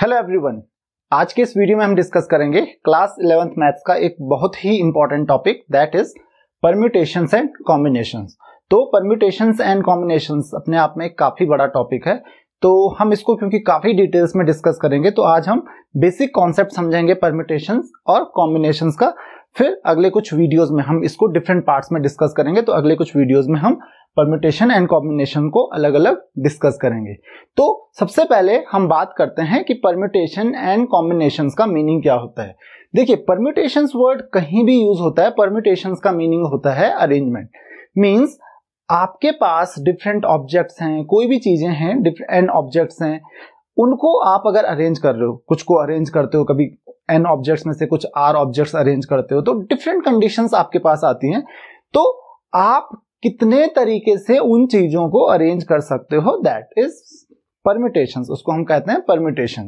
Hello everyone आज के इस वीडियो में हम डिस्कस करेंगे क्लास इलेवेंथ मैथ्स का एक बहुत ही important topic that is permutation and combination तो परम्यूटेशन एंड कॉम्बिनेशन अपने आप में काफी बड़ा टॉपिक है तो हम इसको क्योंकि काफी डिटेल्स में डिस्कस करेंगे तो आज हम बेसिक कॉन्सेप्ट समझेंगे परम्यूटेशन और कॉम्बिनेशन का फिर अगले कुछ वीडियोस में हम इसको डिफरेंट पार्ट्स में डिस्कस करेंगे तो अगले कुछ वीडियोस में हम परम्यूटेशन एंड कॉम्बिनेशन को अलग अलग डिस्कस करेंगे तो सबसे पहले हम बात करते हैं कि परम्यूटेशन एंड कॉम्बिनेशन का मीनिंग क्या होता है देखिए परम्यूटेशन वर्ड कहीं भी यूज होता है परम्यूटेशन का मीनिंग होता है अरेंजमेंट मीन्स आपके पास डिफरेंट ऑब्जेक्ट्स हैं कोई भी चीज़ें हैं डिफरेंट ऑब्जेक्ट्स हैं उनको आप अगर अरेंज कर रहे हो कुछ को अरेंज करते हो कभी एन ऑब्जेक्ट्स में से कुछ आर ऑब्जेक्ट्स अरेंज करते हो तो डिफरेंट कंडीशंस आपके पास आती हैं तो आप कितने तरीके से उन चीजों को अरेंज कर सकते हो दैट इज परमिटेशन उसको हम कहते हैं परमिटेशन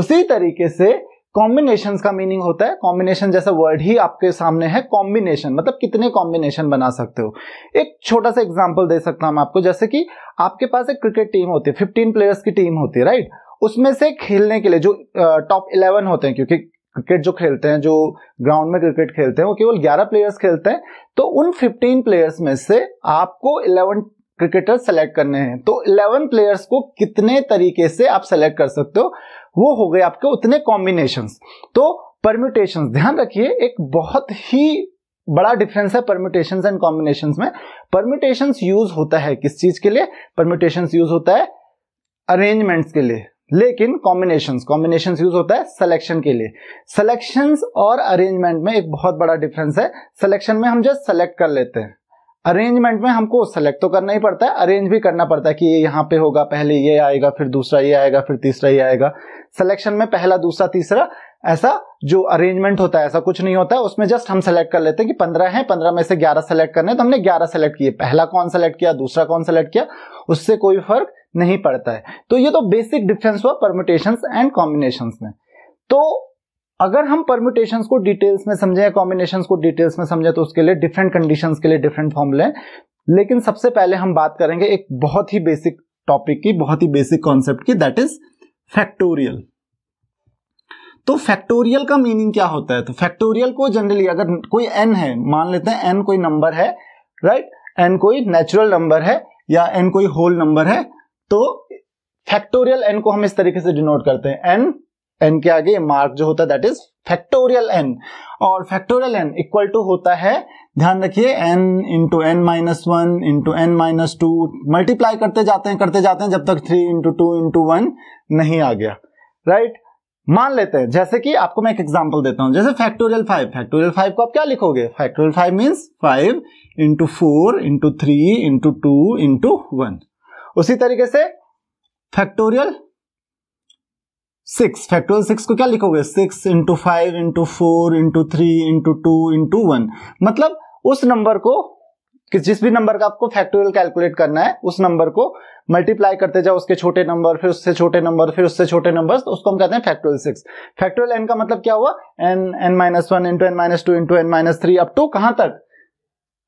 उसी तरीके से कॉम्बिनेशन का मीनिंग होता है कॉम्बिनेशन जैसा वर्ड ही आपके सामने है कॉम्बिनेशन मतलब कितने कॉम्बिनेशन बना सकते हो एक छोटा सा एग्जाम्पल दे सकता हूं आपको जैसे कि आपके पास एक क्रिकेट टीम होती है 15 प्लेयर्स की टीम होती है राइट उसमें से खेलने के लिए जो टॉप इलेवन होते हैं क्योंकि क्रिकेट जो खेलते हैं जो ग्राउंड में क्रिकेट खेलते हैं वो केवल 11 प्लेयर्स खेलते हैं तो उन 15 प्लेयर्स में से आपको 11 क्रिकेटर सेलेक्ट करने हैं तो 11 प्लेयर्स को कितने तरीके से आप सेलेक्ट कर सकते हो वो हो गए आपके उतने कॉम्बिनेशन तो परम्यूटेशन ध्यान रखिए एक बहुत ही बड़ा डिफरेंस है परम्यूटेशन एंड कॉम्बिनेशन में परम्यूटेशन यूज होता है किस चीज के लिए परम्यूटेशन यूज होता है अरेंजमेंट्स के लिए लेकिन कॉम्बिनेशन कॉम्बिनेशन यूज होता है सिलेक्शन के लिए सिलेक्शन और अरेंजमेंट में एक बहुत बड़ा डिफरेंस है सिलेक्शन में हम जस्ट सेलेक्ट कर लेते हैं अरेंजमेंट में हमको सेलेक्ट तो करना ही पड़ता है अरेंज भी करना पड़ता है कि ये यहाँ पे होगा पहले ये आएगा फिर दूसरा ये आएगा फिर तीसरा ये आएगा सिलेक्शन में पहला दूसरा तीसरा ऐसा जो अरेंजमेंट होता है ऐसा कुछ नहीं होता है उसमें जस्ट हम सेलेक्ट कर लेते हैं कि पंद्रह है पंद्रह में से ग्यारह सेलेक्ट करने तो हमने ग्यारह सेलेक्ट किए पहला कौन सेलेक्ट किया दूसरा कौन सेलेक्ट किया उससे कोई फर्क नहीं पड़ता है तो ये तो बेसिक डिफरेंस हुआ परम्यूटेशन एंड कॉम्बिनेशन में तो अगर हम परम्यूटेशन को डिटेल्स में समझें या को डिटेल्स में समझें तो उसके लिए डिफरेंट कंडीशन के लिए डिफरेंट फॉर्मूले लेकिन सबसे पहले हम बात करेंगे एक बहुत ही बेसिक टॉपिक की बहुत ही बेसिक कॉन्सेप्ट की दैट इज फैक्टोरियल तो फैक्टोरियल का मीनिंग क्या होता है तो फैक्टोरियल को जनरली अगर कोई एन है मान लेते हैं एन कोई नंबर है राइट right? एन कोई नेचुरल नंबर है या एन कोई होल नंबर है तो फैक्टोरियल एन को हम इस तरीके से डिनोट करते हैं एन एन के आगे मार्क जो होता है दैट इज फैक्टोरियल एन और फैक्टोरियल एन इक्वल टू होता है ध्यान रखिए N into N minus one into N minus two multiply करते जाते हैं करते जाते हैं जब तक three into two into one नहीं आ गया राइट right? मान लेते हैं जैसे कि आपको मैं एक एग्जांपल देता हूं जैसे फैक्टोरियल फाइव फैक्टोरियल फाइव को आप क्या लिखोगे factorial five means five into four into three into two into one उसी तरीके से फैक्टोरियल सिक्स फैक्टोरियल सिक्स को क्या लिखोगे six into five into four into three into two into one मतलब उस नंबर को कि जिस भी नंबर का आपको फैक्टोरियल कैलकुलेट करना है उस नंबर को मल्टीप्लाई करते जाओ उसके छोटे नंबर फिर उससे छोटे नंबर फिर उससे छोटे नंबर तो उसको हम कहते हैं फैक्टोरियल सिक्स फैक्टोरियल एन का मतलब क्या हुआ N N minus one into N minus two into N minus three up to कहां तक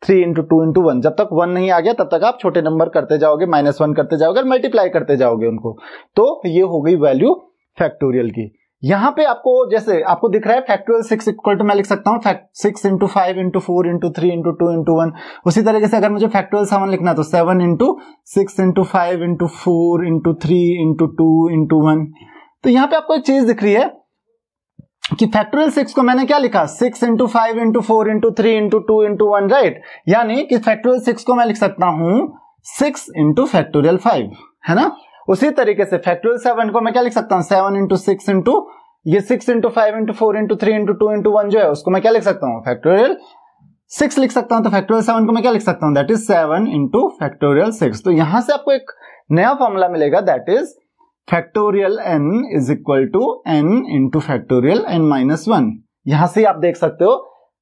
three into two into one जब तक वन नहीं आ गया तब तक आप छोटे नंबर करते जाओगे माइनस वन करते जाओगे और मल्टीप्लाई करते जाओगे उनको तो ये हो गई वैल्यू फैक्टोरियल की यहां पे आपको जैसे आपको दिख रहा है फैक्टोरियल सिक्स इक्वल टू मैं लिख सकता हूँ six into five into four into three into two into one उसी तरीके से अगर मुझे फैक्टोरियल सेवन लिखना तो seven into six into five into four into three into two into one तो यहाँ पे आपको एक चीज दिख रही है कि फैक्टोरियल सिक्स को मैंने क्या लिखा six into five into four into three into two into one right यानी कि फैक्टोरियल सिक्स को मैं लिख सकता हूं सिक्स इंटू फैक्टोरियल फाइव है ना उसी तरीके से फैक्टोरियल सेवन को मैं क्या लिख सकता हूं सेवन इंटू सिक्स इंटू ये six into five into four into three into two into one जो है उसको मैं क्या लिख सकता हूं फैक्टोरियल सिक्स लिख सकता हूं तो फैक्टोरियल सेवन को मैं क्या लिख सकता हूं that is seven into factorial six तो यहां से आपको एक नया फॉर्मूला मिलेगा that is factorial N is equal to N into factorial N minus one यहां से आप देख सकते हो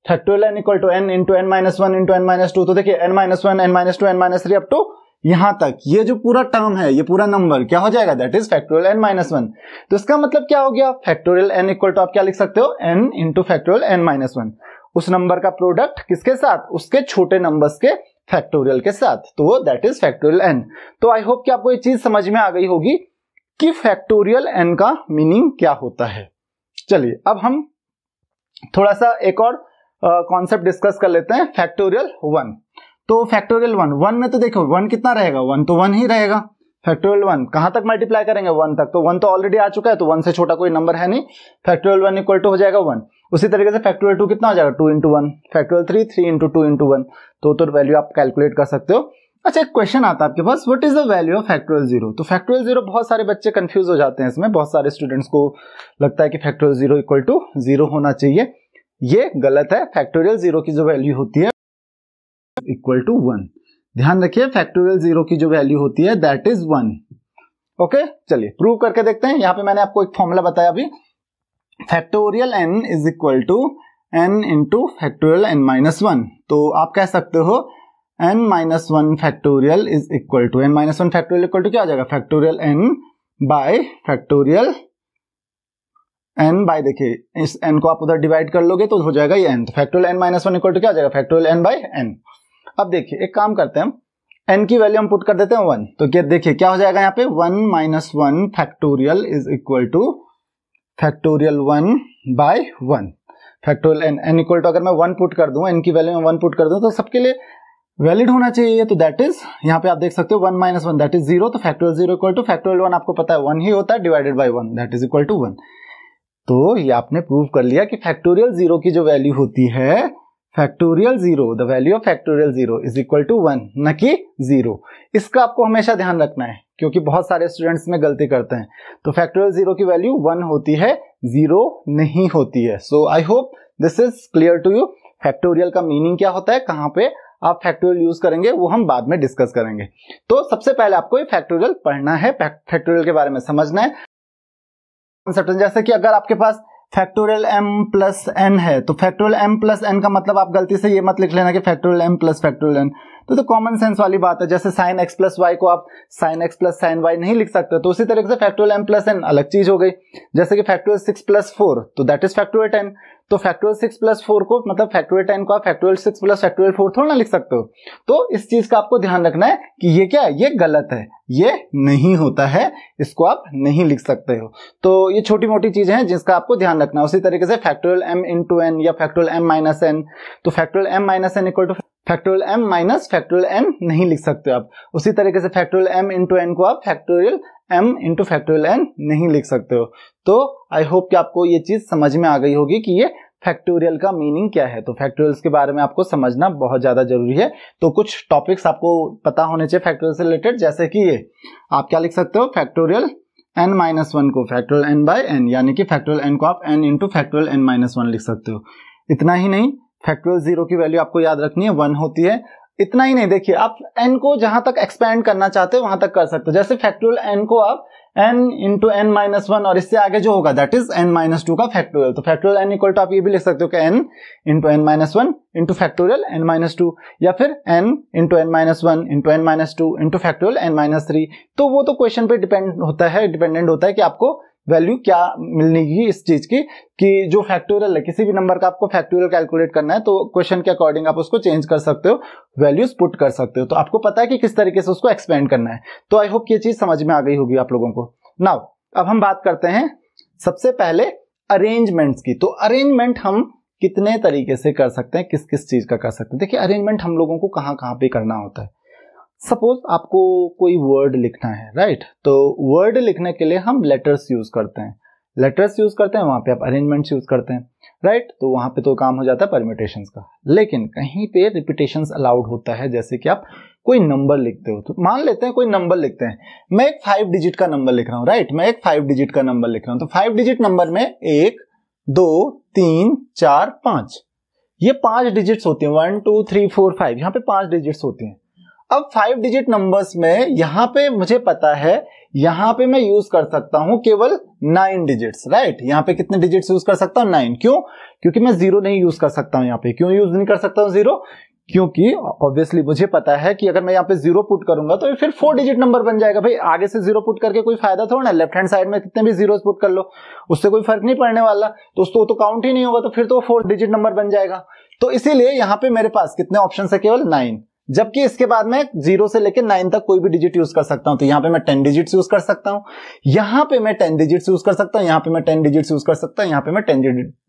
factorial N equal to N into N minus one into N minus two तो देखिए N minus one N minus two N minus three up to यहां तक ये जो पूरा टर्म है ये पूरा नंबर क्या हो जाएगा that is factorial N minus one तो इसका मतलब क्या हो गया फैक्टोरियल एन इक्वल टू आप क्या लिख सकते हो N into factorial N minus one उस नंबर का प्रोडक्ट किसके साथ उसके छोटे नंबर्स के फैक्टोरियल के साथ तो दैट इज फैक्टोरियल एन तो आई होप कि आपको ये चीज समझ में आ गई होगी कि फैक्टोरियल एन का मीनिंग क्या होता है चलिए अब हम थोड़ा सा एक और कॉन्सेप्ट डिस्कस कर लेते हैं फैक्टोरियल वन तो फैक्टोरियल वन वन में तो देखो वन कितना रहेगा वन तो वन ही रहेगा फैक्टोरियल वन कहां तक मल्टीप्लाई करेंगे वन तक तो वन तो ऑलरेडी आ चुका है तो वन से छोटा कोई नंबर है नहीं फैक्टोरियल वन इक्वल टू हो जाएगा वन उसी तरीके से फैक्टोरियल टू कितना हो जाएगा two into one factorial three three into two into one तो वैल्यू तो आप कैलकुलेट कर सकते हो अच्छा एक क्वेश्चन आता है आपके पास what is the value of factorial zero तो फैक्टोरियल जीरो बहुत सारे बच्चे कंफ्यूज हो जाते हैं इसमें बहुत सारे स्टूडेंट्स को लगता है कि factorial zero equal to zero होना चाहिए ये गलत है फैक्टोरियल जीरो की जो वैल्यू होती है इक्वल टू वन ध्यान रखिए फैक्टोरियल जीरो की जो वैल्यू होती है दैट इज वन ओके चलिए प्रूव करके देखते हैं यहाँ पे मैंने आपको एक फॉर्मूला बताया अभी factorial N is equal to N into factorial N minus one तो आप कह सकते हो N minus one factorial is equal to N minus one factorial equal to क्या आ जाएगा factorial N by factorial N by देखिए इस एन को आप उधर डिवाइड कर लोगे तो हो जाएगा ये एन तो factorial N minus one equal to क्या आ जाएगा फैक्टोरियल एन बाय एन अब देखिए एक काम करते हैं हम एन की वैल्यू हम पुट कर देते हैं वन तो क्या देखिए क्या हो जाएगा यहाँ पे one minus one factorial is equal to factorial one by one factorial N N equal to अगर मैं वन पुट कर दूं एन की वैल्यू में वन पुट कर दूं तो सबके लिए वैलिड होना चाहिए तो दैट इज यहाँ पे आप देख सकते हो one minus one that is zero तो factorial zero equal to factorial one आपको पता है वन ही होता है divided by one that is equal to one तो ये आपने प्रूव कर लिया कि फैक्टोरियल जीरो की जो वैल्यू होती है factorial zero the value of factorial zero is equal to one न कि जीरो इसका आपको हमेशा ध्यान रखना है क्योंकि बहुत सारे स्टूडेंट्स में गलती करते हैं तो फैक्टोरियल जीरो की वैल्यू वन होती है जीरो नहीं होती है so I hope this is clear to you factorial का मीनिंग क्या होता है कहाँ पे आप फैक्टोरियल यूज करेंगे वो हम बाद में डिस्कस करेंगे तो सबसे पहले आपको ये फैक्टोरियल पढ़ना है फैक्टोरियल के बारे में समझना है कॉन्सेप्ट जैसे कि अगर आपके पास फैक्टोरियल एम प्लस एन है तो फैक्टोरियल एम प्लस एन का मतलब आप गलती से ये मत लिख लेना कि factorial M plus factorial N तो तो कॉमन सेंस वाली बात है जैसे साइन एक्स प्लस वाई को आप sine X plus sine Y नहीं लिख सकते तो उसी तरीके से फैक्टोरियल एम प्लस एन अलग चीज हो गई जैसे कि फैक्टोरियल सिक्स प्लस फोर तो दैट इज फैक्टोरियल टेन तो फैक्टोरियल सिक्स प्लस फोर को मतलब फैक्टोरियल टेन को आप factorial six plus factorial four थोड़ा ना लिख सकते हो तो इस चीज का आपको ध्यान रखना है कि ये क्या है ये गलत है ये नहीं होता है इसको आप नहीं लिख सकते हो तो ये छोटी मोटी चीजें हैं जिसका आपको ध्यान रखना है उसी तरीके से फैक्टोरियल एम इंटू एन या फैक्टोरियल एम माइनस एन तो factorial M minus N equal to factorial M minus factorial N नहीं लिख सकते आप उसी तरीके से फैक्टोरियल एम इंटू एन को आप factorial M into factorial N नहीं लिख सकते हो तो आई होप कि आपको ये चीज़ समझ में आ गई होगी कि ये फैक्टोरियल का मीनिंग क्या है तो फैक्टोरियल्स के बारे में आपको समझना बहुत ज़्यादा जरूरी है तो कुछ टॉपिक्स आपको पता होने चाहिए फैक्टोरियल से रिलेटेड जैसे कि ये आप क्या लिख सकते हो फैक्टोरियल एन माइनस वन को फैक्टोरियल एन बाय एन यानी कि फैक्टोरियल एन को आप N into factorial N minus one लिख सकते हो इतना ही नहीं फैक्टोरियल जीरो की वैल्यू आपको याद रखनी है वन होती है इतना ही नहीं देखिए आप एन को जहां तक एक्सपेंड करना चाहते हो वहां तक कर सकते हो जैसे फैक्टोरियल एन को आप N into N minus one और इससे आगे जो होगा that is N minus two का फैक्टोरियल तो फैक्टोरियल एन इक्वल टू आप ये भी लिख सकते हो कि N into N minus one into factorial N minus two या फिर N into N minus one into N minus two into factorial N minus three तो वो तो क्वेश्चन पे डिपेंड होता है डिपेंडेंट होता है कि आपको वैल्यू क्या मिलनेगी इस चीज की कि जो फैक्टोरियल है किसी भी नंबर का आपको फैक्टोरियल कैलकुलेट करना है तो क्वेश्चन के अकॉर्डिंग आप उसको चेंज कर सकते हो वैल्यूज पुट कर सकते हो तो आपको पता है कि किस तरीके से उसको एक्सपेंड करना है तो आई होप ये चीज समझ में आ गई होगी आप लोगों को नाउ अब हम बात करते हैं सबसे पहले अरेंजमेंट्स की तो अरेंजमेंट हम कितने तरीके से कर सकते हैं किस किस चीज का कर सकते हैं देखिए अरेंजमेंट हम लोगों को कहाँ कहाँ पे करना होता है सपोज आपको कोई वर्ड लिखना है राइट तो वर्ड लिखने के लिए हम लेटर्स यूज करते हैं लेटर्स यूज करते हैं वहां पे आप अरेंजमेंट्स यूज करते हैं राइट तो वहां पे तो काम हो जाता है परमिटेशन का लेकिन कहीं पे रिपीटेशन अलाउड होता है जैसे कि आप कोई नंबर लिखते हो तो मान लेते हैं कोई नंबर लिखते हैं मैं एक फाइव डिजिट का नंबर लिख रहा हूँ राइट मैं एक फाइव डिजिट का नंबर लिख रहा हूँ तो फाइव डिजिट नंबर में एक दो तीन चार पांच ये पांच डिजिट्स होते हैं one two three four five यहाँ पे पांच डिजिट्स होते हैं अब फाइव डिजिट नंबर्स में यहां पे मुझे पता है यहां पे मैं यूज कर सकता हूं केवल नाइन डिजिट्स राइट यहां पे कितने डिजिट्स यूज कर सकता हूं नाइन क्यों क्योंकि मैं जीरो नहीं यूज कर सकता हूं यहां पे क्यों यूज नहीं कर सकता हूं जीरो क्योंकि ऑब्वियसली मुझे पता है कि अगर मैं यहाँ पे जीरो पुट करूंगा तो फिर फोर डिजिट नंबर बन जाएगा भाई आगे से जीरो पुट करके कोई फायदा थोड़ा ना लेफ्ट हैंड साइड में कितने भी जीरो पुट कर लो उससे कोई फर्क नहीं पड़ने वाला दोस्तों तो काउंट तो ही नहीं होगा तो फिर तो फोर डिजिट नंबर बन जाएगा तो इसीलिए यहाँ पे मेरे पास कितने ऑप्शन है केवल नाइन जबकि इसके बाद में जीरो से लेकर नाइन तक कोई भी डिजिट यूज कर सकता हूं तो यहां पे मैं टेन डिजिट्स यूज कर सकता हूं यहां पे मैं टेन डिजिट्स यूज कर सकता हूं यहां पे मैं टेन डिजिट्स यूज कर सकता हूं यहां पे मैं टेन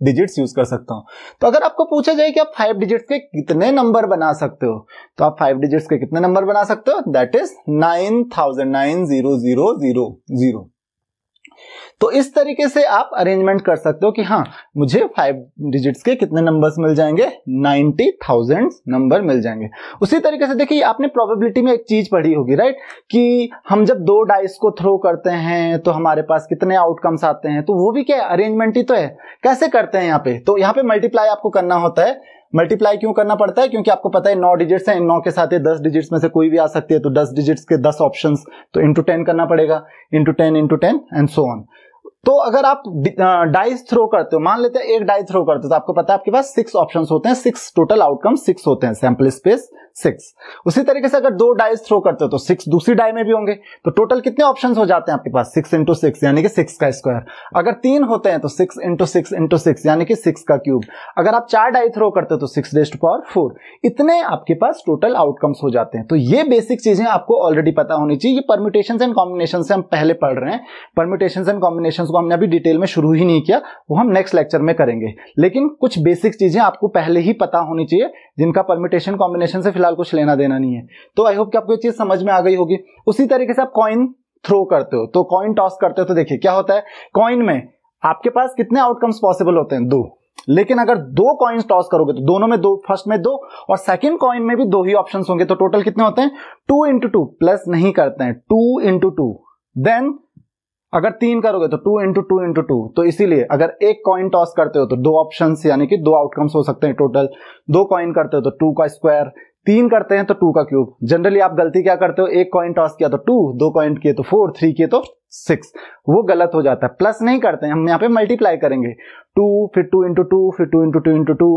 डिजिट्स यूज कर सकता हूं तो अगर आपको पूछा जाए कि आप फाइव डिजिट्स के कितने नंबर बना सकते हो तो आप फाइव डिजिट्स के कितने नंबर बना सकते हो that is nine thousand nine zero zero zero zero तो इस तरीके से आप अरेंजमेंट कर सकते हो कि हाँ मुझे फाइव डिजिट्स के कितने नंबर्स मिल जाएंगे नाइनटी थाउजेंड नंबर मिल जाएंगे उसी तरीके से देखिए आपने प्रोबेबिलिटी में एक चीज पढ़ी होगी राइट कि हम जब दो डाइस को थ्रो करते हैं तो हमारे पास कितने आउटकम्स आते हैं तो वो भी क्या अरेंजमेंट ही तो है कैसे करते हैं यहाँ पे तो यहाँ पे मल्टीप्लाई आपको करना होता है मल्टीप्लाई क्यों करना पड़ता है क्योंकि आपको पता है नौ डिजिट्स हैं नौ के साथ ये दस डिजिट्स में से कोई भी आ सकती है तो दस डिजिट्स के दस ऑप्शन तो इंटू टेन करना पड़ेगा into ten into ten and so on तो अगर आप डाइस थ्रो करते हो मान लेते हैं एक डाइस थ्रो करते हो तो आपको पता है आपके पास सिक्स ऑप्शन होते हैं सिक्स टोटल आउटकम सिक्स होते हैं सैंपल स्पेस सिक्स उसी तरीके से अगर दो डाइस थ्रो करते हो तो सिक्स दूसरी डाई में भी होंगे तो टोटल कितने ऑप्शन हो जाते हैं आपके पास सिक्स इंटू सिक्स यानी कि सिक्स का स्क्वायर अगर तीन होते हैं तो six into six into six यानी कि सिक्स का क्यूब अगर आप चार डाई थ्रो करते हो तो सिक्स डेस्ट पावर फोर इतने आपके पास टोटल आउटकम्स हो जाते हैं तो ये बेसिक चीजें आपको ऑलरेडी पता होनी चाहिए ये परम्यूटेशन एंड कॉम्बिनेशन से हम पहले पढ़ रहे हैं परम्यूटेशन एंड कॉम्बिनेशन को हमने अभी डिटेल में शुरू ही नहीं किया वो हम नेक्स्ट लेक्चर में करेंगे लेकिन कुछ बेसिक चीजें आपको पहले ही पता होनी चाहिए जिनका परमिटेशन कॉम्बिनेशन से फिलहाल कुछ लेना देना नहीं है तो आई होप कि आपको ये चीज समझ में आ गई होगी उसी तरीके से आप कॉइन थ्रो करते हो तो कॉइन टॉस करते हो तो देखिए क्या होता है कॉइन में आपके पास कितने आउटकम्स पॉसिबल होते हैं दो लेकिन अगर दो कॉइन्स टॉस करोगे तो दोनों में दो फर्स्ट में दो और सेकंड कॉइन में भी दो ही ऑप्शंस होंगे तो टोटल कितने होते हैं टू इंटू टू प्लस नहीं करते हैं टू इंटू टू देन अगर तीन करोगे तो two into two into two तो इसीलिए अगर एक कॉइन टॉस करते हो तो दो ऑप्शन यानी कि दो आउटकम्स हो सकते हैं टोटल दो कॉइन करते हो तो टू का स्क्वायर तीन करते हैं तो टू का क्यूब जनरली आप गलती क्या करते हो एक कॉइन टॉस किया तो टू दो कॉइन किए तो फोर थ्री किए तो सिक्स वो गलत हो जाता है प्लस नहीं करते हैं हम यहाँ पे मल्टीप्लाई करेंगे टू फिर टू इंटू टू फिर two into two into two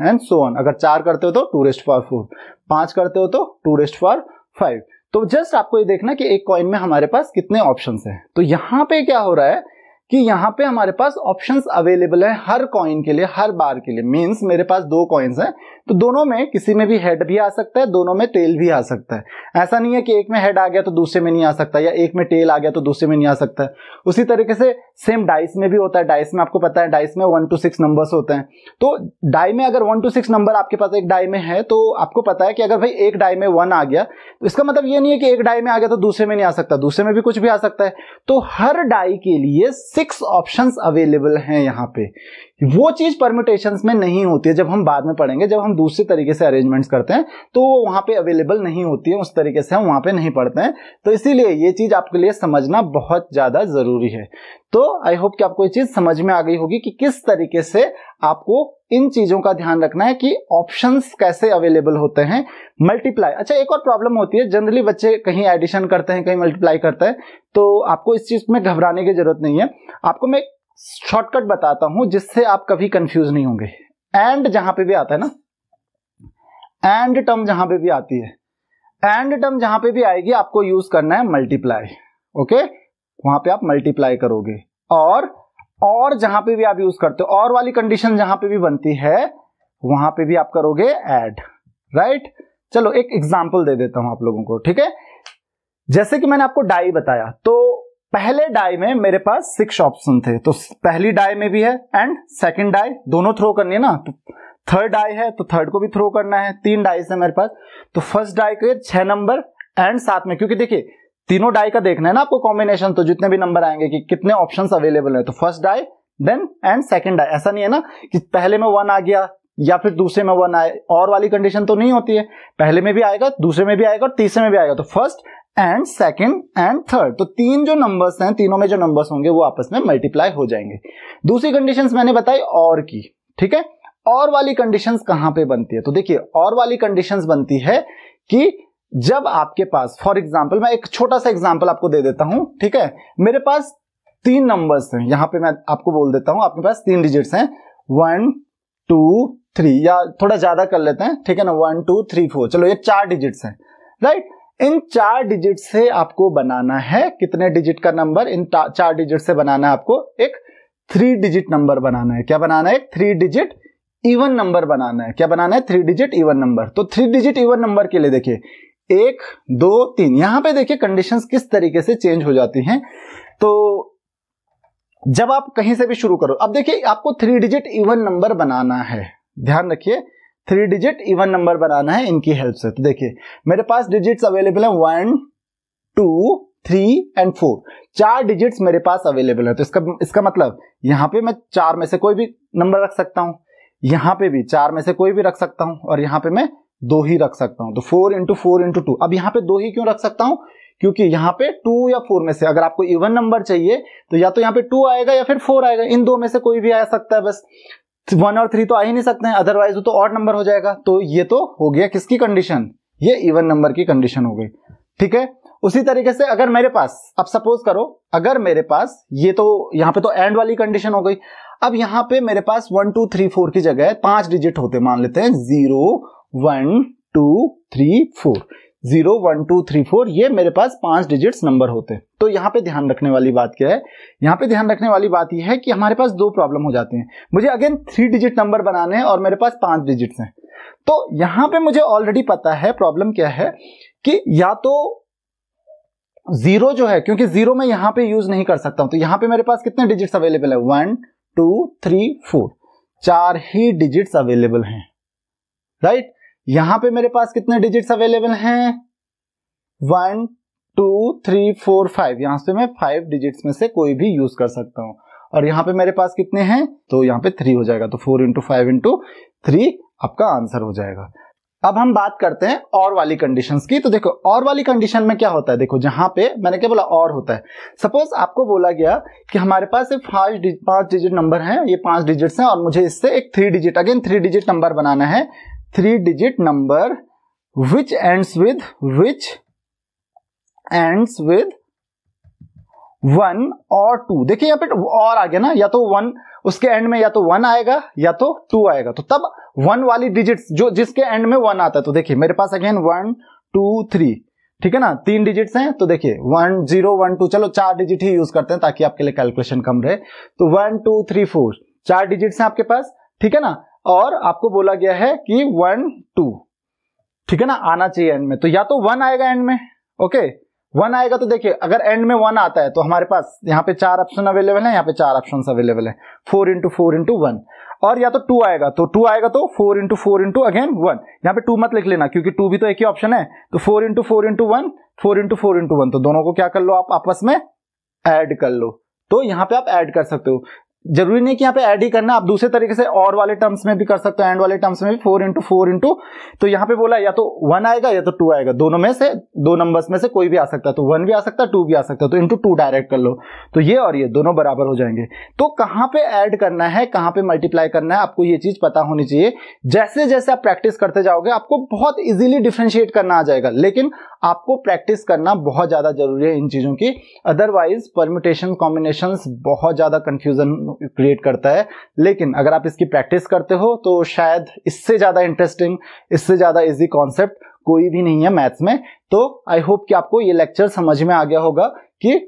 and so on अगर चार करते हो तो टू रेस्ट फॉर फोर पांच करते हो तो टू रेस्ट फॉर फाइव तो जस्ट आपको ये देखना कि एक कॉइन में हमारे पास कितने ऑप्शन हैं तो यहां पे क्या हो रहा है कि यहाँ पे हमारे पास ऑप्शंस अवेलेबल है हर कॉइन के लिए हर बार के लिए मींस मेरे पास दो कॉइन्स हैं तो दोनों में किसी में भी हेड भी आ सकता है दोनों में टेल भी आ सकता है ऐसा नहीं है कि एक में हेड आ गया तो दूसरे में नहीं आ सकता या एक में टेल आ गया तो दूसरे में नहीं आ सकता उसी तरीके से सेम डाइस में भी होता है डाइस में आपको पता है डाइस में वन टू सिक्स नंबर्स होते हैं तो डाई में अगर वन टू सिक्स नंबर आपके पास एक डाई में है तो आपको पता है कि अगर भाई एक डाई में वन आ गया तो इसका मतलब ये नहीं है कि एक डाई में आ गया तो दूसरे में नहीं आ सकता दूसरे में भी कुछ भी आ सकता है तो हर डाई के लिए सिक्स ऑप्शंस अवेलेबल हैं यहाँ पे वो चीज परमिटेशन में नहीं होती है जब हम बाद में पढ़ेंगे जब हम दूसरे तरीके से अरेंजमेंट्स करते हैं तो वो वहां पे अवेलेबल नहीं होती है उस तरीके से हम वहां पे नहीं पढ़ते हैं तो इसीलिए ये चीज आपके लिए समझना बहुत ज्यादा जरूरी है तो आई होप कि आपको ये चीज समझ में आ गई होगी कि किस तरीके से आपको इन चीजों का ध्यान रखना है कि ऑप्शंस कैसे अवेलेबल होते हैं मल्टीप्लाई अच्छा एक और प्रॉब्लम होती है जनरली बच्चे कहीं एडिशन करते हैं कहीं मल्टीप्लाई करते हैं तो आपको इस चीज में घबराने की जरूरत नहीं है आपको मैं शॉर्टकट बताता हूं जिससे आप कभी कंफ्यूज नहीं होंगे एंड जहां पे भी आता है ना एंड टर्म जहां पे भी आती है एंड टर्म जहां पे भी आएगी आपको यूज करना है मल्टीप्लाई ओके वहां पे आप मल्टीप्लाई करोगे और और जहां पे भी आप यूज करते हो और वाली कंडीशन जहां पे भी बनती है वहां पे भी आप करोगे एड राइट चलो एक एग्जाम्पल दे देता हूं आप लोगों को ठीक है जैसे कि मैंने आपको डाई बताया तो पहले डाई में मेरे पास सिक्स ऑप्शन थे तो पहली डाई में भी है एंड सेकंड डाई दोनों थ्रो करनी है ना तो थर्ड डाई है तो थर्ड को भी थ्रो करना है तीन डाई है मेरे पास तो फर्स्ट डाई के छह नंबर एंड सात में क्योंकि देखिए तीनों डाई का देखना है ना आपको कॉम्बिनेशन तो जितने भी नंबर आएंगे कि कितने ऑप्शन अवेलेबल है तो first die then and second die ऐसा नहीं है ना कि पहले में वन आ गया या फिर दूसरे में वन आए और वाली कंडीशन तो नहीं होती है पहले में भी आएगा दूसरे में भी आएगा और तीसरे में भी आएगा तो first and second and third तो तीन जो नंबर्स हैं तीनों में जो नंबर्स होंगे वो आपस में मल्टीप्लाई हो जाएंगे दूसरी कंडीशंस मैंने बताई और की ठीक है और वाली कंडीशंस कहां पे बनती है तो देखिए और वाली कंडीशंस बनती है कि जब आपके पास फॉर एग्जाम्पल मैं एक छोटा सा एग्जाम्पल आपको दे देता हूं ठीक है मेरे पास तीन नंबर्स हैं यहां पे मैं आपको बोल देता हूं आपके पास तीन डिजिट्स हैं वन टू थ्री या थोड़ा ज्यादा कर लेते हैं ठीक है ना वन टू थ्री फोर चलो ये चार डिजिट्स हैं राइट इन चार डिजिट से आपको बनाना है कितने डिजिट का नंबर इन चार डिजिट से बनाना है आपको एक थ्री डिजिट नंबर बनाना है क्या बनाना है थ्री डिजिट इवन नंबर बनाना है क्या बनाना है थ्री डिजिट इवन नंबर तो थ्री डिजिट इवन नंबर के लिए देखिए एक दो तीन यहां पे देखिए कंडीशंस किस तरीके से चेंज हो जाती हैं तो जब आप कहीं से भी शुरू करो अब देखिए आपको थ्री डिजिट इवन नंबर बनाना है ध्यान रखिए थ्री डिजिट इवन नंबर बनाना है इनकी हेल्प से तो देखिए मेरे पास डिजिट्स अवेलेबल है one two three and four चार डिजिट्स मेरे पास अवेलेबल है तो इसका इसका मतलब यहाँ पे मैं चार में से कोई भी नंबर रख सकता हूँ यहाँ पे भी चार में से कोई भी रख सकता हूँ और यहाँ पे मैं दो ही रख सकता हूँ तो four into four into two अब यहाँ पे दो ही क्यों रख सकता हूँ क्योंकि यहाँ पे टू या फोर में से अगर आपको इवन नंबर चाहिए तो या तो यहाँ पे टू आएगा या फिर फोर आएगा इन दो में से कोई भी आ सकता है बस वन और थ्री तो आ ही नहीं सकते हैं अदरवाइज वो तो ऑड नंबर हो जाएगा तो ये तो हो गया किसकी कंडीशन ये इवन नंबर की कंडीशन हो गई ठीक है उसी तरीके से अगर मेरे पास अब सपोज करो अगर मेरे पास ये तो यहाँ पे तो एंड वाली कंडीशन हो गई अब यहां पे मेरे पास वन टू थ्री फोर की जगह पांच डिजिट होते मान लेते हैं zero one two three four zero one two three four ये मेरे पास पांच डिजिट्स नंबर होते हैं तो यहाँ पे ध्यान रखने वाली बात क्या है यहाँ पे ध्यान रखने वाली बात यह है कि हमारे पास दो प्रॉब्लम हो जाते हैं मुझे अगेन थ्री डिजिट नंबर बनाने हैं और मेरे पास पांच डिजिट्स हैं तो यहाँ पे मुझे ऑलरेडी पता है प्रॉब्लम क्या है कि या तो जीरो जो है क्योंकि जीरो मैं यहाँ पे यूज नहीं कर सकता हूं तो यहाँ पे मेरे पास कितने डिजिट्स अवेलेबल है वन टू थ्री फोर चार ही डिजिट्स अवेलेबल हैं राइट यहां पे मेरे पास कितने डिजिट्स अवेलेबल हैं one two three four five यहां से मैं फाइव डिजिट्स में से कोई भी यूज कर सकता हूं और यहाँ पे मेरे पास कितने हैं तो यहाँ पे थ्री हो जाएगा तो four into five into three आपका आंसर हो जाएगा अब हम बात करते हैं और वाली कंडीशंस की तो देखो और वाली कंडीशन में क्या होता है देखो जहां पे मैंने क्या बोला और होता है सपोज आपको बोला गया कि हमारे पास फाइव पांच पांच डिजिट नंबर है ये पांच डिजिट्स हैं और मुझे इससे एक three digit again three digit number बनाना है three digit number which ends with which ends with one और टू देखिए यहां पे और आ गया ना या तो वन उसके एंड में या तो वन आएगा या तो टू आएगा तो तब वन वाली डिजिट्स जो जिसके एंड में वन आता है तो देखिए मेरे पास अगेन वन टू थ्री ठीक है ना तीन डिजिट्स हैं तो देखिए वन जीरो वन टू चलो चार डिजिट ही यूज करते हैं ताकि आपके लिए कैलकुलेशन कम रहे तो वन टू थ्री फोर चार डिजिट्स हैं आपके पास ठीक है ना और आपको बोला गया है कि वन टू ठीक है ना आना चाहिए एंड में तो या तो वन आएगा एंड में ओके वन आएगा तो देखिए अगर एंड में वन आता है तो हमारे पास यहाँ पे चार ऑप्शन अवेलेबल है यहाँ पे चार ऑप्शन अवेलेबल है four into four into one और या तो टू आएगा तो टू आएगा तो four into four into again one यहाँ पे टू मत लिख लेना क्योंकि टू भी तो एक ही ऑप्शन है तो four into four into one four into four into one तो दोनों को क्या कर लो आप आपस में एड कर लो तो यहाँ पे आप ऐड कर सकते हो जरूरी नहीं कि यहाँ पे ऐड ही करना आप दूसरे तरीके से और वाले टर्म्स में भी कर सकते हो एंड वाले टर्म्स में भी फोर इंटू फोर इंटू तो यहाँ पे बोला या तो वन आएगा या तो टू आएगा दोनों में से दो नंबर्स में से कोई भी आ सकता है तो वन भी आ सकता है टू भी आ सकता है तो इंटू टू डायरेक्ट कर लो तो ये और ये दोनों बराबर हो जाएंगे तो कहाँ पे ऐड करना है कहाँ पे मल्टीप्लाई करना है आपको ये चीज पता होनी चाहिए जैसे जैसे आप प्रैक्टिस करते जाओगे आपको बहुत ईजिली डिफ्रेंशिएट करना आ जाएगा लेकिन आपको प्रैक्टिस करना बहुत ज्यादा जरूरी है इन चीजों की अदरवाइज परमिटेशन कॉम्बिनेशन बहुत ज्यादा कंफ्यूजन क्रिएट करता है लेकिन अगर आप इसकी प्रैक्टिस करते हो तो शायद इससे ज़्यादा इंटरेस्टिंग इससे ज़्यादा इजी कॉन्सेप्ट कोई भी नहीं है मैथ्स में तो आई होप कि आपको ये लेक्चर समझ में आ गया होगा कि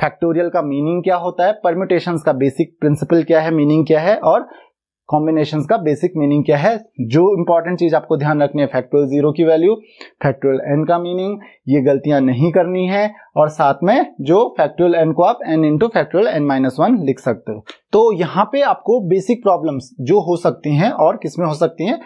फैक्टोरियल का मीनिंग क्या होता है परम्यूटेशन का बेसिक प्रिंसिपल क्या है मीनिंग क्या है और कॉम्बिनेशन का बेसिक मीनिंग क्या है जो इंपॉर्टेंट चीज आपको ध्यान रखनी है फैक्टोरियल जीरो की वैल्यू फैक्टोरियल एन का मीनिंग ये गलतियां नहीं करनी है और साथ में जो फैक्टोरियल एन को आप N into factorial N minus one लिख सकते हो तो यहाँ पे आपको बेसिक प्रॉब्लम्स जो हो सकती हैं और किसमें हो सकती हैं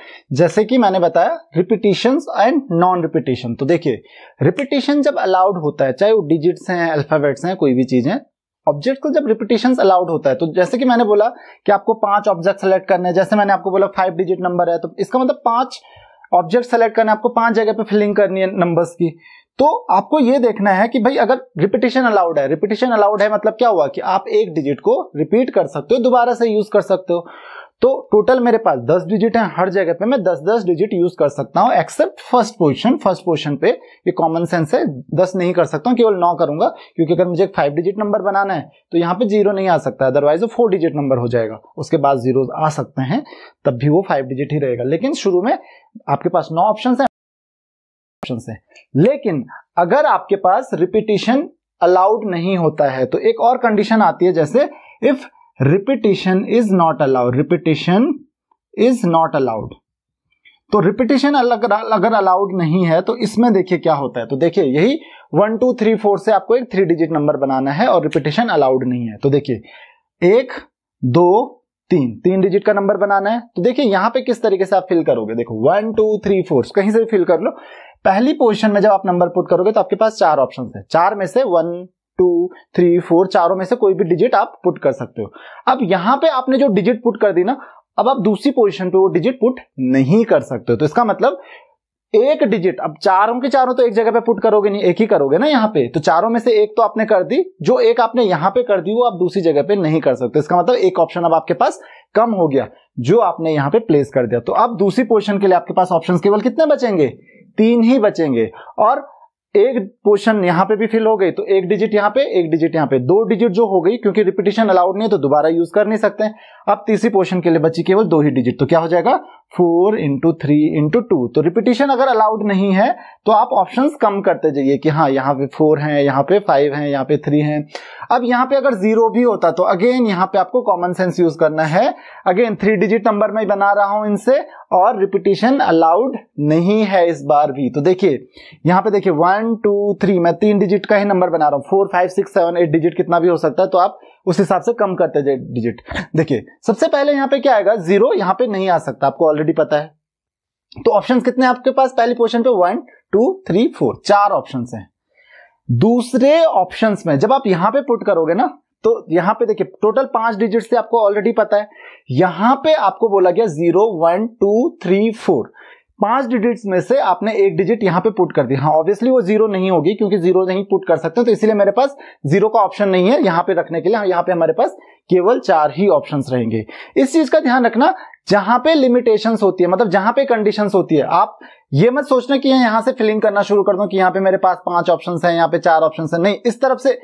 जैसे कि मैंने बताया रिपीटेशन एंड नॉन रिपीटेशन तो देखिए रिपीटेशन जब अलाउड होता है चाहे वो डिजिट्स हैं अल्फाबेट्स हैं कोई भी चीज है ऑब्जेक्ट को जब रिपीटेशन अलाउड होता है तो जैसे कि मैंने बोला कि आपको पांच ऑब्जेक्ट सेलेक्ट करने हैं जैसे मैंने आपको बोला फाइव डिजिट नंबर है तो इसका मतलब पांच ऑब्जेक्ट सेलेक्ट करने आपको पांच जगह पे फिलिंग करनी है नंबर्स की तो आपको यह देखना है कि भाई अगर रिपीटेशन अलाउड है रिपीटेशन अलाउड है मतलब क्या हुआ कि आप एक डिजिट को रिपीट कर सकते हो दोबारा से यूज कर सकते हो तो टोटल मेरे पास 10 डिजिट है हर जगह पे मैं 10-10 डिजिट यूज कर सकता हूं except first position first position पे ये कॉमन सेंस है 10 नहीं कर सकता हूं केवल 9 करूंगा क्योंकि अगर मुझे एक फाइव डिजिट नंबर बनाना है तो यहाँ पे जीरो नहीं आ सकता अदरवाइज वो फोर डिजिट नंबर हो जाएगा उसके बाद जीरो आ सकते हैं तब भी वो फाइव डिजिट ही रहेगा लेकिन शुरू में आपके पास नौ ऑप्शन है ऑप्शन है लेकिन अगर आपके पास रिपीटिशन अलाउड नहीं होता है तो एक और कंडीशन आती है जैसे if repetition is not allowed repetition is not allowed तो रिपीटेशन अगर अलाउड नहीं है तो इसमें देखिए क्या होता है तो देखिए यही वन टू थ्री फोर से आपको एक थ्री डिजिट नंबर बनाना है और रिपीटेशन अलाउड नहीं है तो देखिए एक दो तीन तीन डिजिट का नंबर बनाना है तो देखिए यहां पे किस तरीके से आप फिल करोगे देखो वन टू थ्री फोर कहीं से भी फिल कर लो पहली पोजिशन में जब आप नंबर पुट करोगे तो आपके पास चार ऑप्शन है चार में से वन टू थ्री फोर चारों में से कोई भी डिजिट आप पुट कर सकते हो अब यहां पे आपने जो डिजिट पुट कर दी ना अब आप दूसरी पोजीशन पे वो डिजिट पुट नहीं कर सकते हो तो इसका मतलब एक डिजिट अब चारों के चारों तो एक जगह पे पुट करोगे नहीं एक ही करोगे ना यहाँ पे तो चारों में से एक तो आपने कर दी जो एक आपने यहां पे कर दी वो आप दूसरी जगह पे नहीं कर सकते इसका मतलब एक ऑप्शन अब आपके पास कम हो गया जो आपने यहां पे प्लेस कर दिया तो अब दूसरी पोजिशन के लिए आपके पास ऑप्शन केवल कितने बचेंगे तीन ही बचेंगे और एक पोर्शन यहां पे भी फिल हो गई तो एक डिजिट यहां पे एक डिजिट यहां पे दो डिजिट जो हो गई क्योंकि रिपीटेशन अलाउड नहीं है तो दोबारा यूज कर नहीं सकते अब तीसरी पोर्शन के लिए बची केवल दो ही डिजिट तो क्या हो जाएगा four into three into two तो रिपीटेशन अगर अलाउड नहीं है तो आप ऑप्शंस कम करते जाइए कि हाँ यहाँ पे फोर है यहाँ पे फाइव है यहाँ पे थ्री है अब यहाँ पे अगर जीरो भी होता तो अगेन यहाँ पे आपको कॉमन सेंस यूज करना है अगेन थ्री डिजिट नंबर में बना रहा हूं इनसे और रिपीटेशन अलाउड नहीं है इस बार भी तो देखिए यहाँ पे देखिए वन टू थ्री मैं तीन डिजिट का ही नंबर बना रहा हूँ four five six seven eight digit कितना भी हो सकता है तो आप उस हिसाब से कम करते जाए डिजिट देखिए सबसे पहले यहां पे क्या आएगा जीरो यहां पे नहीं आ सकता आपको ऑलरेडी पता है तो ऑप्शन कितने आपके पास पहली पोर्शन पे वन टू थ्री फोर चार ऑप्शन हैं दूसरे ऑप्शन में जब आप यहां पे पुट करोगे ना तो यहां पे देखिए टोटल पांच डिजिट से आपको ऑलरेडी पता है यहां पे आपको बोला गया zero one two three four पांच डिजिट्स में से आपने एक डिजिट यहां पे पुट कर दी हाँ ऑब्वियसली वो जीरो नहीं होगी क्योंकि जीरो नहीं पुट कर सकते तो इसलिए मेरे पास जीरो का ऑप्शन नहीं है यहां पे रखने के लिए हाँ, यहां पे हमारे पास केवल चार ही ऑप्शंस रहेंगे इस चीज का ध्यान रखना जहां पे लिमिटेशंस होती है मतलब जहां पे कंडीशंस होती है आप ये मत सोचना कि यहां से फिलिंग करना शुरू कर दो कि यहाँ पे मेरे पास पांच ऑप्शन है यहाँ पे चार ऑप्शन है नहीं इस तरफ से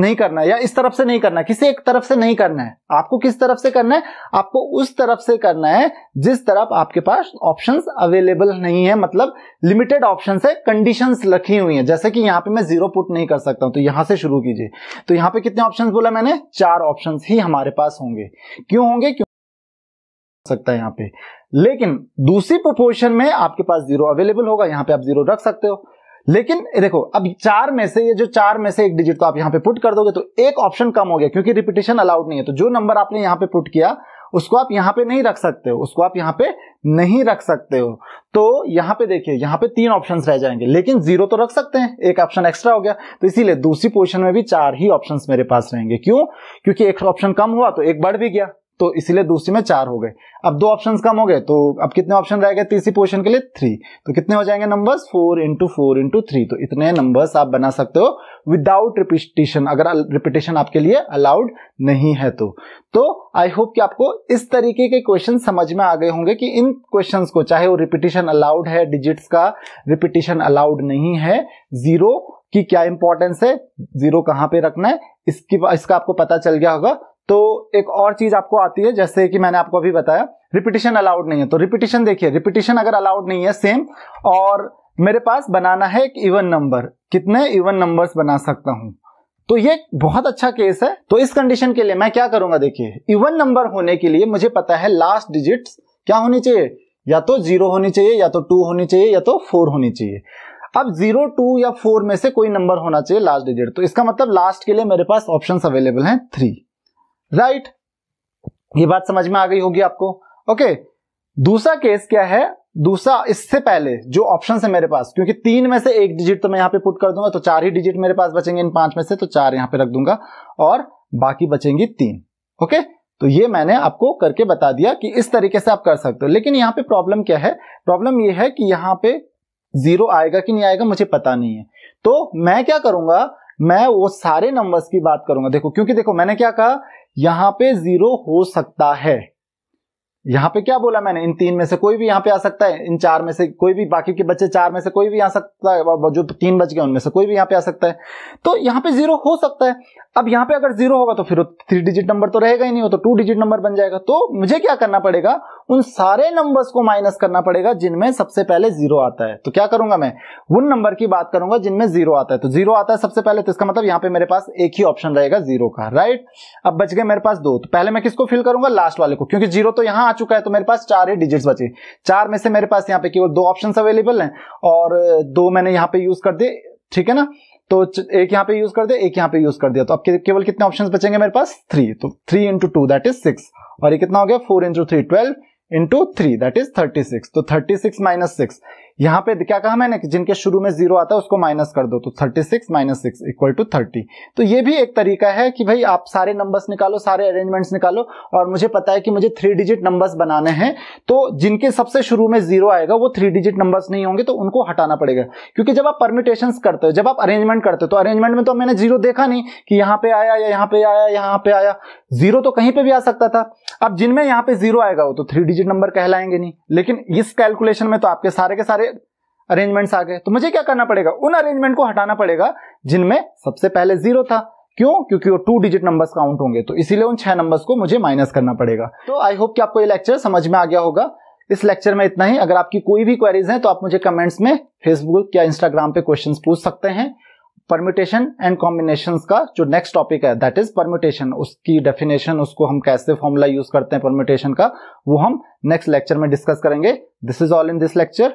नहीं करना है या इस तरफ से नहीं करना है किसी एक तरफ से नहीं करना है आपको किस तरफ से करना है आपको उस तरफ से करना है जिस तरफ आपके पास ऑप्शन अवेलेबल नहीं है मतलब लिमिटेड ऑप्शन है कंडीशन रखी हुई है जैसे कि यहां पर मैं जीरो पुट नहीं कर सकता हूं तो यहां से शुरू कीजिए तो यहां पर कितने ऑप्शन बोला मैंने चार ऑप्शन ही हमारे पास होंगे क्यों होंगे सकता है यहाँ पे लेकिन दूसरी प्रोपोर्शन में आपके पास जीरो अवेलेबल होगा यहाँ पे आप जीरो रख सकते हो लेकिन देखो अब चार में से ये जो चार में से एक डिजिट तो आप यहाँ पे पुट कर दोगे तो एक ऑप्शन कम हो गया क्योंकि रिपीटेशन अलाउड नहीं है तो जो नंबर आपने यहाँ पे पुट किया उसको आप यहाँ पे नहीं रख सकते हो उसको आप यहाँ पे नहीं रख सकते हो तो यहाँ पे देखिए यहाँ पे तीन ऑप्शन रह जाएंगे लेकिन जीरो तो रख सकते हैं एक ऑप्शन एक्स्ट्रा हो गया तो इसीलिए दूसरी पोजिशन में भी चार ही ऑप्शन मेरे पास रहेंगे क्यों क्योंकि एक ऑप्शन कम हुआ तो एक बढ़ भी गया तो इसलिए दूसरी में चार हो गए अब दो ऑप्शन कम हो गए तो अब कितने ऑप्शन रह गए तीसरी पोजिशन के लिए थ्री तो कितने हो जाएंगे numbers four into four into three तो इतने नंबर्स आप बना सकते हो विदाउट रिपीटेशन अगर रिपीटेशन आपके लिए अलाउड नहीं है तो तो आई होप कि आपको इस तरीके के क्वेश्चन समझ में आ गए होंगे कि इन क्वेश्चन को चाहे वो रिपीटेशन अलाउड है डिजिट्स का रिपीटेशन अलाउड नहीं है जीरो की क्या इंपॉर्टेंस है जीरो कहाँ पे रखना है इसकी इसका आपको पता चल गया होगा तो एक और चीज आपको आती है जैसे कि मैंने आपको अभी बताया रिपीटेशन अलाउड नहीं है तो रिपीटेशन देखिए रिपीटेशन अगर अलाउड नहीं है सेम और मेरे पास बनाना है एक इवन नंबर कितने इवन नंबर्स बना सकता हूं तो ये बहुत अच्छा केस है तो इस कंडीशन के लिए मैं क्या करूंगा देखिए इवन नंबर होने के लिए मुझे पता है लास्ट डिजिट्स क्या होनी चाहिए या तो जीरो होनी चाहिए या तो टू होनी चाहिए या तो फोर होनी चाहिए अब जीरो टू या फोर में से कोई नंबर होना चाहिए लास्ट डिजिट तो इसका मतलब लास्ट के लिए मेरे पास ऑप्शन अवेलेबल है थ्री राइट ये बात समझ में आ गई होगी आपको ओके दूसरा केस क्या है दूसरा इससे पहले जो ऑप्शन है मेरे पास क्योंकि तीन में से एक डिजिट तो मैं यहां पे पुट कर दूंगा तो चार ही डिजिट मेरे पास बचेंगे इन पांच में से तो चार यहां पे रख दूंगा और बाकी बचेंगी तीन ओके तो ये मैंने आपको करके बता दिया कि इस तरीके से आप कर सकते हो लेकिन यहां पे प्रॉब्लम क्या है प्रॉब्लम ये है कि यहां पे जीरो आएगा कि नहीं आएगा मुझे पता नहीं है तो मैं क्या करूंगा मैं वो सारे नंबर्स की बात करूंगा देखो क्योंकि देखो मैंने क्या कहा यहां पे जीरो हो सकता है यहां पे क्या बोला मैंने इन तीन में से कोई भी यहां पे आ सकता है इन चार में से कोई भी बाकी के बच्चे चार में से कोई भी आ सकता है जो तीन बच गए उनमें से कोई भी यहां पे आ सकता है तो यहां पे जीरो हो सकता है अब यहां पे अगर जीरो होगा तो फिर थ्री डिजिट नंबर तो रहेगा ही नहीं हो तो टू डिजिट नंबर बन जाएगा तो मुझे क्या करना पड़ेगा उन सारे नंबर्स को माइनस करना पड़ेगा जिनमें सबसे पहले जीरो आता है तो क्या करूंगा मैं उन नंबर की बात करूंगा जिनमें जीरो आता है तो जीरो आता है सबसे पहले तो इसका मतलब यहां पे मेरे पास एक ही ऑप्शन रहेगा जीरो का राइट अब बच गए मेरे पास दो तो पहले मैं किसको फिल करूंगा लास्ट वाले को क्योंकि जीरो तो यहां आ चुका है तो मेरे पास चार ही डिजिट बचे चार में से मेरे पास यहाँ पे केवल दो ऑप्शन अवेलेबल है और दो मैंने यहाँ पे यूज कर दिए ठीक है ना तो एक यहाँ पे यूज कर दिया एक यहाँ पे यूज कर दिया तो अब केवल कितने ऑप्शंस बचेंगे मेरे पास थ्री तो three into two that is six और ये कितना हो गया four into three twelve into 3 that is 36 so 36 minus 6 यहाँ पे क्या कहा मैंने कि जिनके शुरू में जीरो आता है उसको माइनस कर दो तो 36 six minus six equal to thirty तो ये भी एक तरीका है कि भाई आप सारे नंबर्स निकालो सारे अरेंजमेंट्स निकालो और मुझे पता है कि मुझे थ्री डिजिट नंबर्स बनाने हैं तो जिनके सबसे शुरू में जीरो आएगा वो थ्री डिजिट नंबर्स नहीं होंगे तो उनको हटाना पड़ेगा क्योंकि जब आप परमिटेशन करते हो जब आप अरेंजमेंट करते हो तो अरेंजमेंट में तो मैंने जीरो देखा नहीं कि यहाँ पे आया या यहाँ पे आया यहाँ पे आया जीरो तो कहीं पे भी आ सकता था अब जिनमें यहाँ पे जीरो आएगा वो तो थ्री डिजिट नंबर कहलाएंगे नहीं लेकिन इस कैलकुलेशन में तो आपके सारे के सारे सारे अरेंजमेंट्स आ गए तो मुझे क्या करना पड़ेगा उन अरेंजमेंट को हटाना पड़ेगा जिनमें सबसे पहले जीरो था क्यों क्योंकि वो टू डिजिट नंबर्स काउंट होंगे तो इसीलिए उन छह नंबर्स को मुझे माइनस करना पड़ेगा तो आई होप कि आपको ये लेक्चर समझ में आ गया होगा इस लेक्चर में इतना ही अगर आपकी कोई भी क्वेरीज हैं तो आप मुझे कमेंट्स में फेसबुक या इंस्टाग्राम पे क्वेश्चन पूछ सकते हैं परम्यूटेशन एंड कॉम्बिनेशन का जो नेक्स्ट टॉपिक है दैट इज परम्यूटेशन उसकी डेफिनेशन उसको हम कैसे फॉर्मूला यूज करते हैं परम्यूटेशन का वो हम नेक्स्ट लेक्चर में डिस्कस करेंगे this is all in this lecture